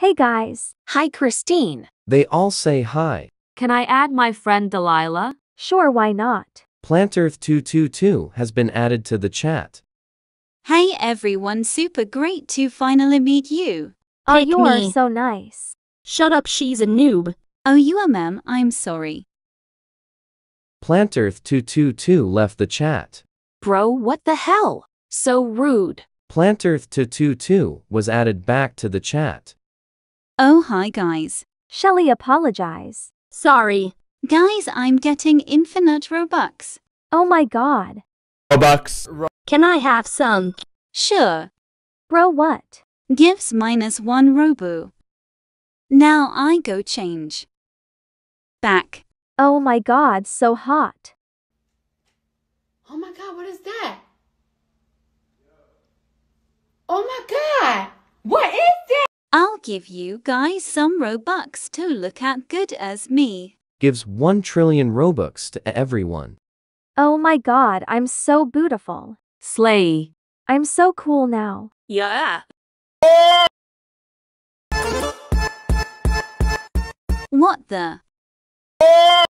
Hey guys. Hi Christine. They all say hi. Can I add my friend Delilah? Sure, why not? PlantEarth222 has been added to the chat. Hey everyone, super great to finally meet you. Oh, you me. are so nice. Shut up, she's a noob. Oh, you are, ma'am, I'm sorry. PlantEarth222 left the chat. Bro, what the hell? So rude. PlantEarth222 was added back to the chat. Oh hi guys. Shelly apologize. Sorry. Guys, I'm getting infinite Robux. Oh my god. Robux. Ro Can I have some? Sure. Bro what? Gives minus one Robu. Now I go change. Back. Oh my god, so hot. Oh my god, what is that? give you guys some Robux to look at good as me. Gives 1 trillion Robux to everyone. Oh my god, I'm so beautiful. Slay. I'm so cool now. Yeah. What the?